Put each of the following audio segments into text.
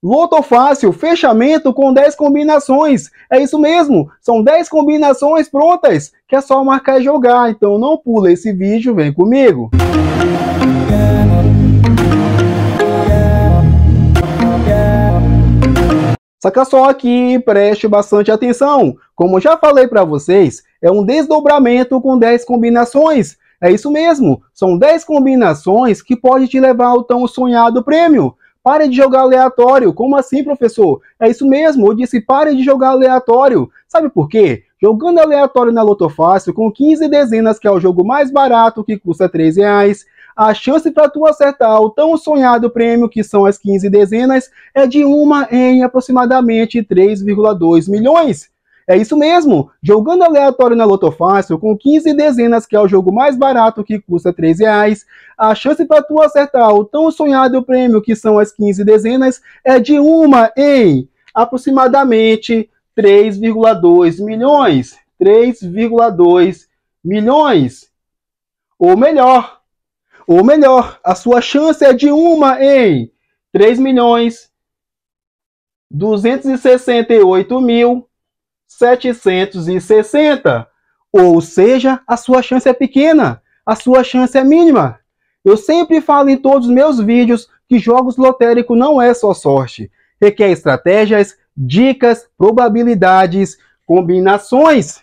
Loto fácil, fechamento com 10 combinações. É isso mesmo, são 10 combinações prontas, que é só marcar e jogar. Então não pula esse vídeo, vem comigo. Saca só aqui, preste bastante atenção. Como já falei para vocês, é um desdobramento com 10 combinações. É isso mesmo, são 10 combinações que pode te levar ao tão sonhado prêmio. Pare de jogar aleatório. Como assim, professor? É isso mesmo, eu disse pare de jogar aleatório. Sabe por quê? Jogando aleatório na Loto Fácil, com 15 dezenas, que é o jogo mais barato, que custa 3 reais, a chance para tu acertar o tão sonhado prêmio, que são as 15 dezenas, é de uma em aproximadamente 3,2 milhões. É isso mesmo, jogando aleatório na Loto Fácil, com 15 dezenas, que é o jogo mais barato, que custa 3 reais, a chance para tu acertar o tão sonhado prêmio, que são as 15 dezenas, é de uma em aproximadamente 3,2 milhões. 3,2 milhões. Ou melhor, ou melhor, a sua chance é de uma em 3 milhões 268 mil 760. Ou seja, a sua chance é pequena, a sua chance é mínima. Eu sempre falo em todos os meus vídeos que jogos lotéricos não é só sorte. Requer estratégias, dicas, probabilidades, combinações.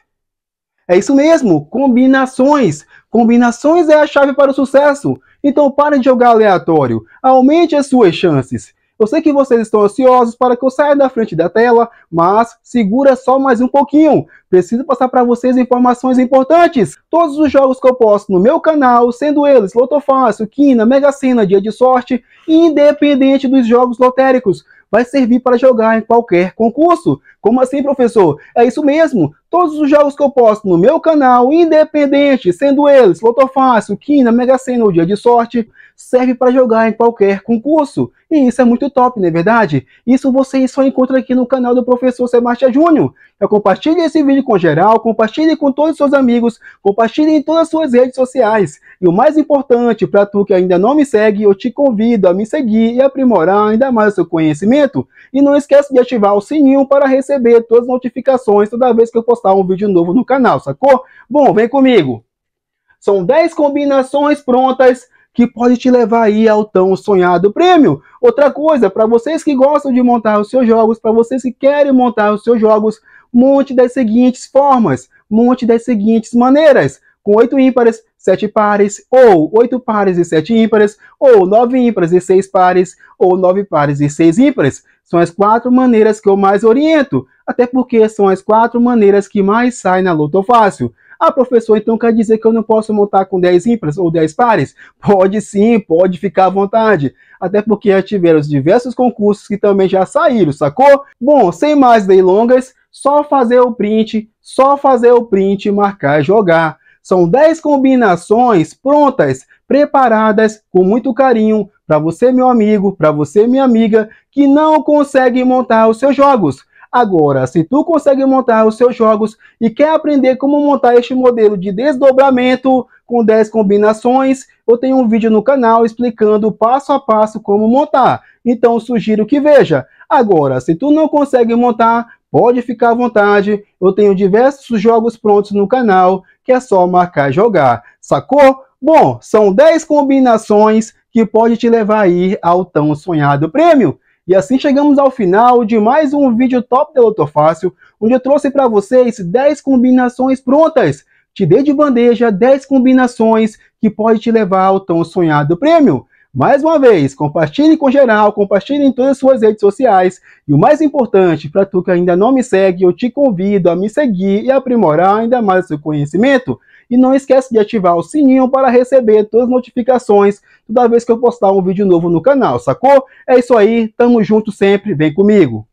É isso mesmo, combinações. Combinações é a chave para o sucesso. Então pare de jogar aleatório, aumente as suas chances. Eu sei que vocês estão ansiosos para que eu saia da frente da tela, mas segura só mais um pouquinho. Preciso passar para vocês informações importantes. Todos os jogos que eu posto no meu canal, sendo eles Lotofácil, Quina, Mega Sena, Dia de Sorte, independente dos jogos lotéricos, vai servir para jogar em qualquer concurso. Como assim, professor? É isso mesmo. Todos os jogos que eu posto no meu canal, independente, sendo eles lotofácil, Quina, Mega Sena ou Dia de Sorte, serve para jogar em qualquer concurso. E isso é muito top, não é verdade? Isso vocês só encontram aqui no canal do professor Sebastião Júnior. Então compartilhe esse vídeo com geral, compartilhe com todos os seus amigos, compartilhe em todas as suas redes sociais. E o mais importante, para tu que ainda não me segue, eu te convido a me seguir e aprimorar ainda mais o seu conhecimento momento. E não esquece de ativar o sininho para receber todas as notificações toda vez que eu postar um vídeo novo no canal, sacou? Bom, vem comigo. São 10 combinações prontas que pode te levar aí ao tão sonhado prêmio. Outra coisa, para vocês que gostam de montar os seus jogos, para vocês que querem montar os seus jogos, monte das seguintes formas, monte das seguintes maneiras com 8 ímpares, 7 pares, ou 8 pares e 7 ímpares, ou 9 ímpares e 6 pares, ou 9 pares e 6 ímpares. São as quatro maneiras que eu mais oriento, até porque são as quatro maneiras que mais saem na luta Fácil. Ah, professor, então quer dizer que eu não posso montar com 10 ímpares ou 10 pares? Pode sim, pode ficar à vontade. Até porque já tiveram diversos concursos que também já saíram, sacou? Bom, sem mais delongas, só fazer o print, só fazer o print, marcar e jogar. São 10 combinações prontas, preparadas com muito carinho para você, meu amigo, para você, minha amiga, que não consegue montar os seus jogos. Agora, se tu consegue montar os seus jogos e quer aprender como montar este modelo de desdobramento com 10 combinações, eu tenho um vídeo no canal explicando passo a passo como montar. Então sugiro que veja. Agora, se tu não consegue montar, Pode ficar à vontade, eu tenho diversos jogos prontos no canal, que é só marcar e jogar, sacou? Bom, são 10 combinações que pode te levar aí ao tão sonhado prêmio. E assim chegamos ao final de mais um vídeo top da Loto Fácil, onde eu trouxe para vocês 10 combinações prontas. Te dei de bandeja 10 combinações que pode te levar ao tão sonhado prêmio. Mais uma vez, compartilhe com geral, compartilhe em todas as suas redes sociais. E o mais importante, para tu que ainda não me segue, eu te convido a me seguir e aprimorar ainda mais o seu conhecimento. E não esquece de ativar o sininho para receber todas as notificações toda vez que eu postar um vídeo novo no canal, sacou? É isso aí, tamo junto sempre, vem comigo!